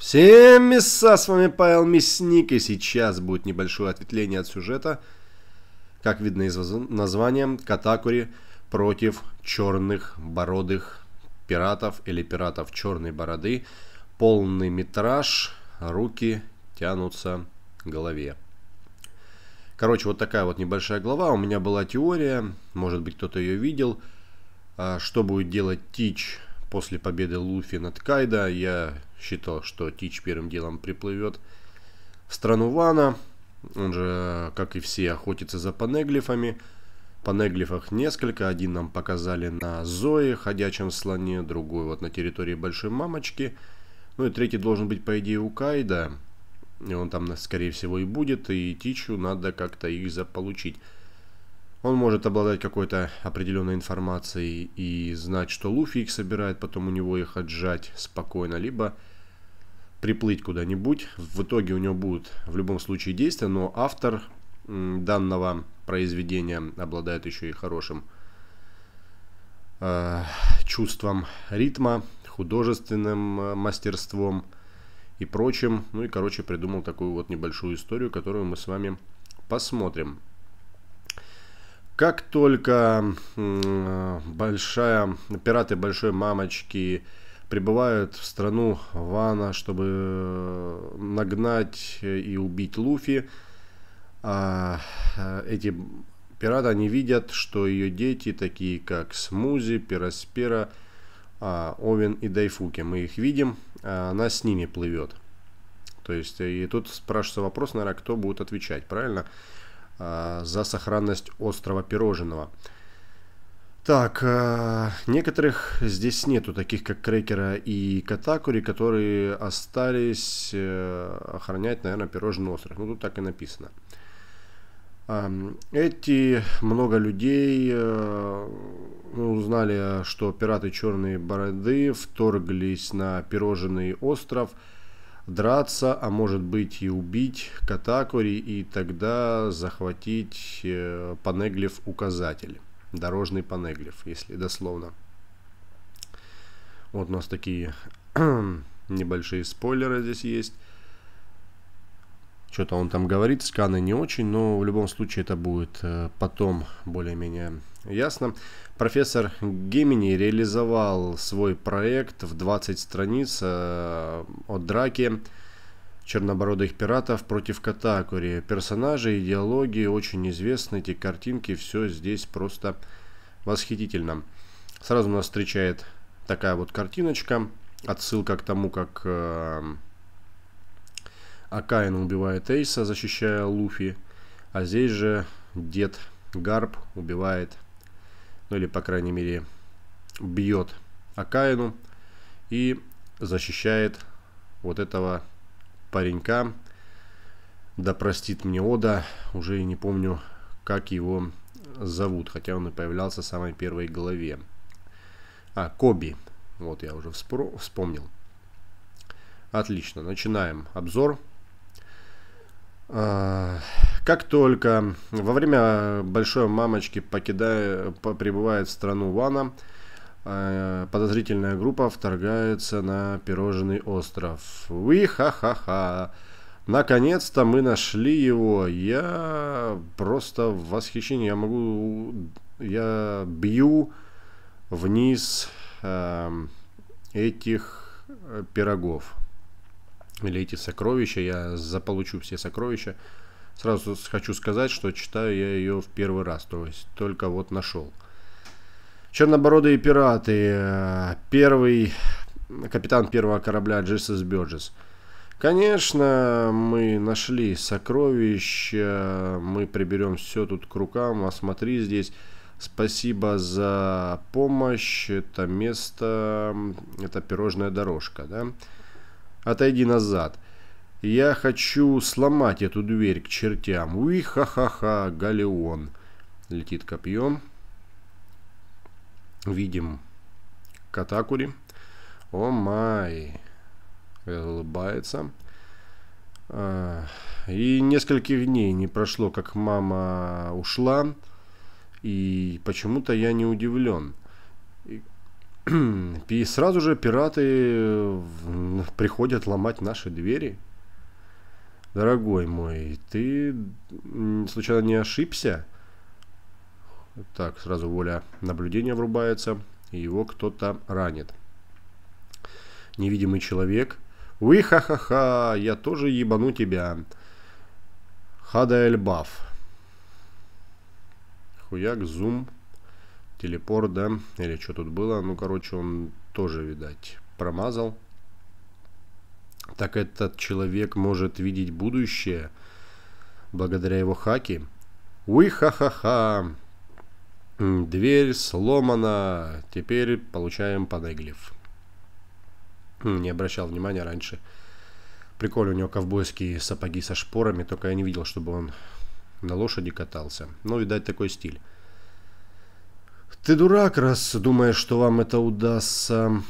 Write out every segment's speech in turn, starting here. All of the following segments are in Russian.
Всем мяса, с вами Павел Мясник, и сейчас будет небольшое ответвление от сюжета, как видно из названия, Катакури против черных бородых пиратов или пиратов черной бороды, полный метраж, руки тянутся к голове. Короче, вот такая вот небольшая глава, у меня была теория, может быть кто-то ее видел, а что будет делать Тич После победы Луфи над Кайда я считал, что Тич первым делом приплывет в страну Вана. Он же, как и все, охотится за панеглифами. Панеглифах несколько. Один нам показали на Зое, ходячем слоне, другой вот на территории Большой Мамочки. Ну и третий должен быть, по идее, у Кайда. И он там, скорее всего, и будет. И Тичу надо как-то их заполучить. Он может обладать какой-то определенной информацией и знать, что Луфи их собирает, потом у него их отжать спокойно, либо приплыть куда-нибудь. В итоге у него будут в любом случае действия, но автор данного произведения обладает еще и хорошим э, чувством ритма, художественным э, мастерством и прочим. Ну и, короче, придумал такую вот небольшую историю, которую мы с вами посмотрим. Как только большая, пираты большой мамочки прибывают в страну Вана, чтобы э, нагнать и убить Луфи, а, э, эти пираты, они видят, что ее дети, такие как Смузи, Пироспера, а, Овен и Дайфуки, мы их видим, а она с ними плывет. То есть, э, и тут спрашивается вопрос, наверное, кто будет отвечать, правильно? Правильно. Э, за сохранность острова пирожного. Так, э, некоторых здесь нету, таких как Крекера и Катакури, которые остались э, охранять, наверное, пирожный остров. Ну, тут так и написано. Эти много людей ну, узнали, что пираты Черные Бороды вторглись на пирожный остров – драться, а может быть и убить Катакури и тогда захватить э, панеглиф указатель, дорожный панеглиф, если дословно. Вот у нас такие небольшие спойлеры здесь есть. Что-то он там говорит, сканы не очень, но в любом случае это будет э, потом более-менее Ясно. Профессор Гемини реализовал свой проект в 20 страниц э, о драке чернобородых пиратов против Катакури. Персонажи, идеологии очень известны, эти картинки, все здесь просто восхитительно. Сразу нас встречает такая вот картиночка, отсылка к тому, как э, Акаин убивает Эйса, защищая Луфи, а здесь же дед Гарп убивает ну или, по крайней мере, бьет Акаину и защищает вот этого паренька. Да простит мне Ода, уже и не помню, как его зовут, хотя он и появлялся в самой первой главе. А, Коби, вот я уже вспро вспомнил. Отлично, начинаем обзор. А как только во время большой мамочки покидая, прибывает в страну Вана, э, подозрительная группа вторгается на пирожный остров. Уи ха ха ха Наконец-то мы нашли его. Я просто в восхищении. Я могу... Я бью вниз эм, э, этих пирогов. Или эти сокровища. Я заполучу все сокровища. Сразу хочу сказать, что читаю я ее в первый раз, то есть только вот нашел. Чернобородые пираты. Э, первый капитан первого корабля Джессис Бёрджес. Конечно, мы нашли сокровища, мы приберем все тут к рукам, осмотри а здесь. Спасибо за помощь, это место, это пирожная дорожка, да? Отойди назад. Я хочу сломать эту дверь к чертям. Уи-ха-ха-ха, галеон. Летит копьем. Видим Катакури. О май. Улыбается. А, и нескольких дней не прошло, как мама ушла. И почему-то я не удивлен. И сразу же пираты приходят ломать наши двери. Дорогой мой, ты случайно не ошибся? Так, сразу воля наблюдения врубается, и его кто-то ранит. Невидимый человек. Уи ха-ха-ха, я тоже ебану тебя. Хадаэль баф. Хуяк, зум, телепорт, да? Или что тут было? Ну, короче, он тоже, видать, промазал так этот человек может видеть будущее благодаря его хаки. Уй ха ха ха Дверь сломана. Теперь получаем панеглиф. Не обращал внимания раньше. Прикольно, у него ковбойские сапоги со шпорами, только я не видел, чтобы он на лошади катался. Ну, видать, такой стиль. Ты дурак, раз думаешь, что вам это удастся.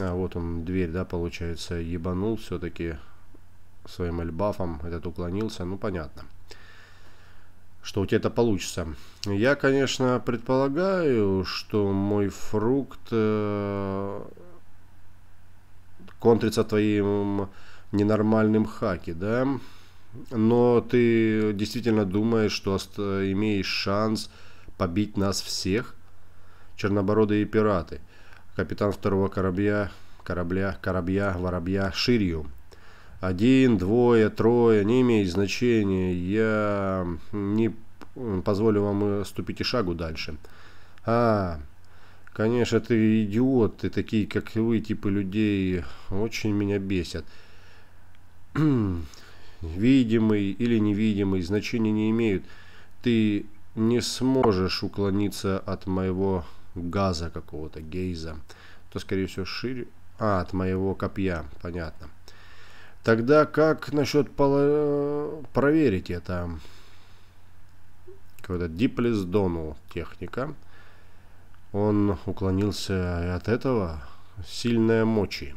А, вот он, дверь, да, получается, ебанул все-таки своим эльбафом. Этот уклонился, ну понятно. Что у тебя это получится. Я, конечно, предполагаю, что мой фрукт э, контрится твоим ненормальным хаки, да? Но ты действительно думаешь, что имеешь шанс побить нас всех? Чернобородые пираты – капитан второго корабля, корабля, корабля, воробья Ширью. Один, двое, трое, не имеет значения. Я не позволю вам ступить и шагу дальше. А, конечно, ты идиот, ты такие, как и вы, типы людей, очень меня бесят. Видимый или невидимый, значения не имеют. Ты не сможешь уклониться от моего газа какого-то, гейза, то, скорее всего, шире... А, от моего копья, понятно. Тогда как насчет поло... проверить это? Какой-то Диплес Донул техника. Он уклонился от этого. Сильная мочи.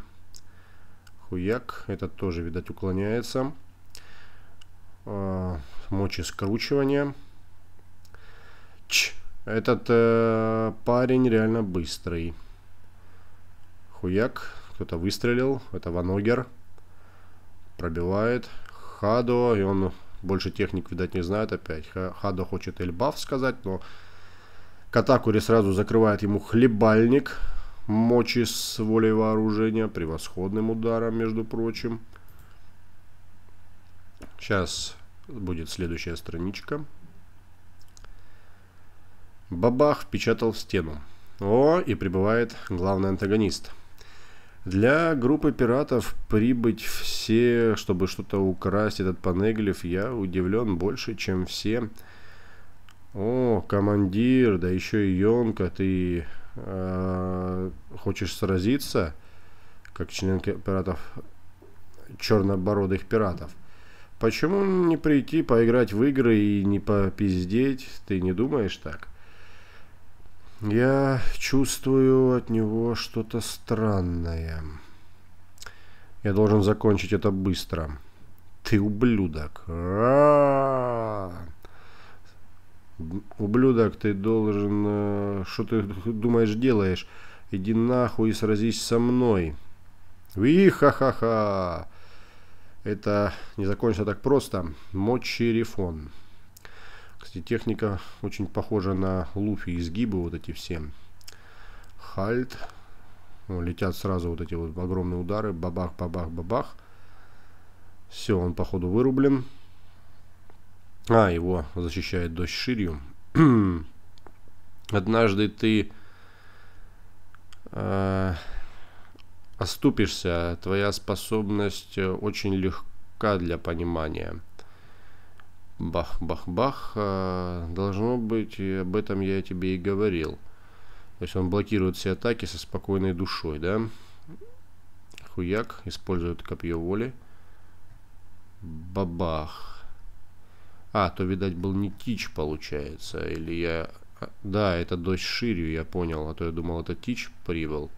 Хуяк. Этот тоже, видать, уклоняется. А, мочи скручивания. Ч. Этот э, парень реально быстрый. Хуяк. Кто-то выстрелил. Это Ваногер. Пробивает. Хадо. И он больше техник, видать, не знает опять. Хадо хочет Эльбаф сказать, но Катакури сразу закрывает ему хлебальник. Мочи с волей вооружения. Превосходным ударом, между прочим. Сейчас будет следующая страничка. Бабах впечатал в стену. О, и прибывает главный антагонист. Для группы пиратов прибыть все, чтобы что-то украсть этот панеглиф, я удивлен больше, чем все. О, командир, да еще и Йонка, ты э, хочешь сразиться, как член пиратов, чернобородых пиратов? Почему не прийти поиграть в игры и не попиздеть? Ты не думаешь так? Я чувствую от него что-то странное. Я должен закончить это быстро. Ты ублюдок. А! ублюдок, ты должен... Э, что ты думаешь делаешь? Иди нахуй и сразись со мной. Ви-ха-ха-ха. Это не закончится так просто. Мочерифон. Кстати, техника очень похожа на луфи, изгибы вот эти все. Хальт. О, летят сразу вот эти вот огромные удары. Бабах, бабах, бабах. Все, он походу вырублен. А, его защищает дождь ширью. Однажды ты э, оступишься, твоя способность э, очень легка для понимания бах-бах-бах. Э, должно быть, об этом я тебе и говорил. То есть он блокирует все атаки со спокойной душой, да? Хуяк использует копье воли. Бабах. А, то, видать, был не тич, получается. Или я... А, да, это дождь ширью, я понял. А то я думал, это тич прибыл.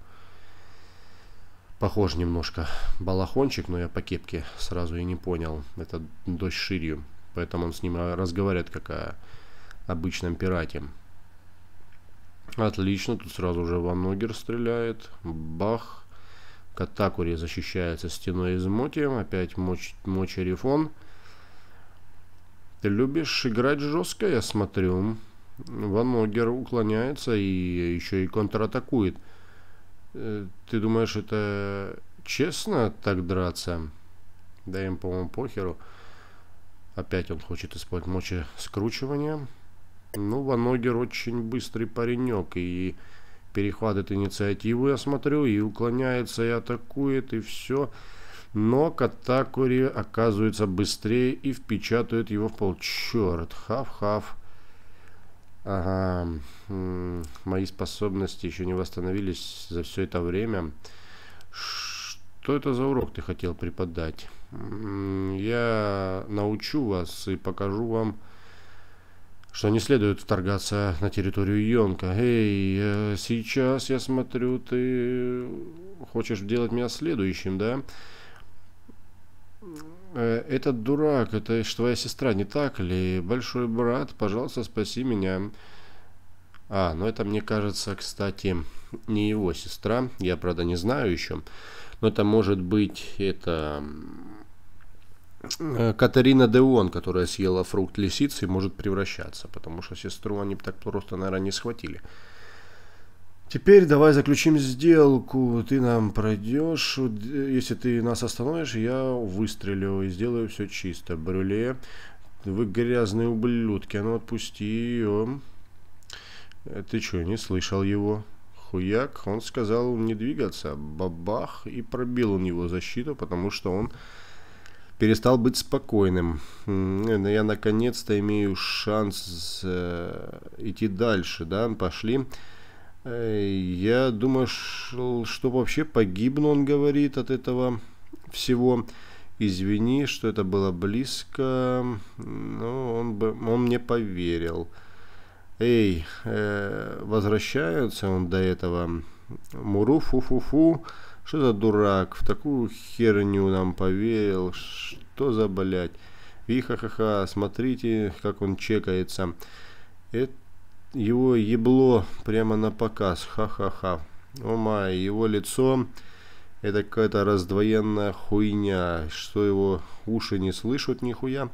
Похож немножко балахончик, но я по кепке сразу и не понял. Это дождь ширью. Поэтому он с ним разговаривает как о обычном пирате. Отлично, тут сразу же Ван Ногер стреляет. Бах. Катакури защищается стеной из моти. Опять моч, мочерифон. Ты любишь играть жестко, я смотрю. Ван Ногер уклоняется и еще и контратакует. Э, ты думаешь, это честно так драться? Да им, по-моему, похеру. Опять он хочет использовать скручивания. Ну, Ваногер очень быстрый паренек и перехватывает инициативу, я смотрю, и уклоняется, и атакует, и все. Но Катакури оказывается быстрее и впечатывает его в пол. Черт, хав-хав. Ага, мои способности еще не восстановились за все это время. Что это за урок ты хотел преподать? Я научу вас и покажу вам, что не следует вторгаться на территорию Йонка. Эй, э, сейчас я смотрю, ты хочешь делать меня следующим, да? Э, этот дурак, это твоя сестра, не так ли? Большой брат, пожалуйста, спаси меня. А, ну это, мне кажется, кстати, не его сестра. Я, правда, не знаю еще. Но это может быть это э, Катарина Деон, которая съела фрукт лисицы, может превращаться, потому что сестру они так просто, наверное, не схватили. Теперь давай заключим сделку. Ты нам пройдешь. Если ты нас остановишь, я выстрелю и сделаю все чисто. Брюле, вы грязные ублюдки. А ну отпусти ее. Э, ты что, не слышал его? Хуяк, он сказал не двигаться. Бабах, и пробил он его защиту, потому что он перестал быть спокойным. Э, я наконец-то имею шанс э, идти дальше, да, пошли. Я думаю, что вообще погибну, он говорит, от этого всего. Извини, что это было близко, но ну, он, бы, он мне поверил. Эй, э, возвращаются он до этого. Муру, фу-фу-фу. Что за дурак? В такую херню нам поверил. Что за блять? Виха-ха-ха, смотрите, как он чекается. Это его ебло прямо на показ. Ха-ха-ха. О май, его лицо... Это какая-то раздвоенная хуйня, что его уши не слышат нихуя.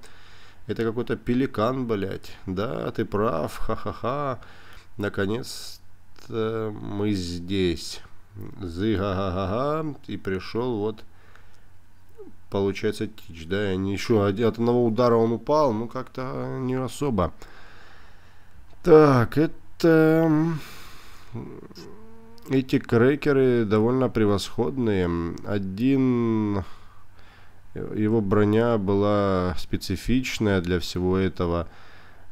Это какой-то пеликан, блядь. Да, ты прав, ха-ха-ха. Наконец-то мы здесь. Зыга-га-га-га. И пришел вот, получается, Тич, да? И они еще от одного удара он упал, ну как-то не особо. Так, это... Эти крекеры довольно превосходные. Один его броня была специфичная для всего этого.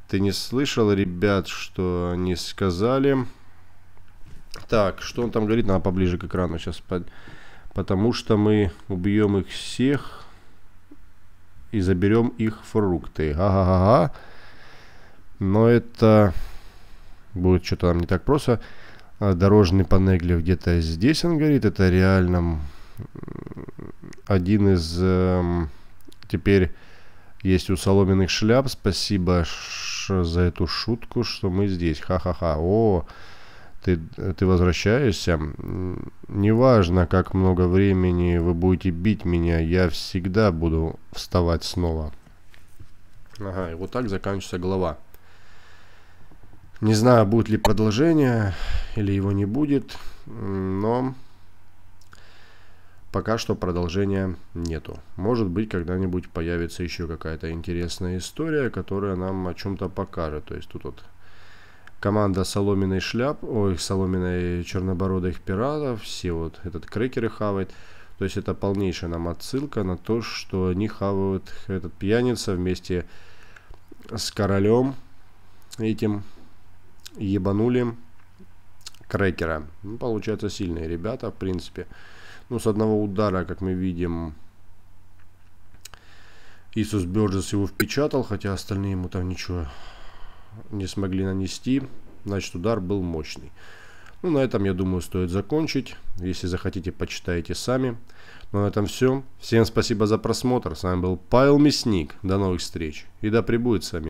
Ты не слышал, ребят, что они сказали? Так, что он там говорит? Надо поближе к экрану сейчас. Под... Потому что мы убьем их всех и заберем их фрукты. Ага-ага-ага. Но это будет что-то там не так просто. Дорожный панеглев где-то здесь он говорит. Это реально один из... Э, теперь есть у соломенных шляп. Спасибо за эту шутку, что мы здесь. Ха-ха-ха. О, ты, ты возвращаешься. Неважно, как много времени вы будете бить меня, я всегда буду вставать снова. Ага, и вот так заканчивается глава. Не знаю, будет ли продолжение или его не будет, но Пока что продолжения нету. Может быть, когда-нибудь появится еще какая-то интересная история, которая нам о чем-то покажет. То есть тут вот команда соломенной шляп, ой, соломенной чернобородых пиратов, все вот этот крекеры хавает. То есть это полнейшая нам отсылка на то, что они хавают этот пьяница вместе с королем этим ебанули крекера. Ну, получается, сильные ребята, в принципе. Ну, с одного удара, как мы видим, Иисус Бёрджес его впечатал, хотя остальные ему там ничего не смогли нанести. Значит, удар был мощный. Ну, на этом, я думаю, стоит закончить. Если захотите, почитайте сами. Ну, а на этом все. Всем спасибо за просмотр. С вами был Павел Мясник. До новых встреч. И да пребудет с вами.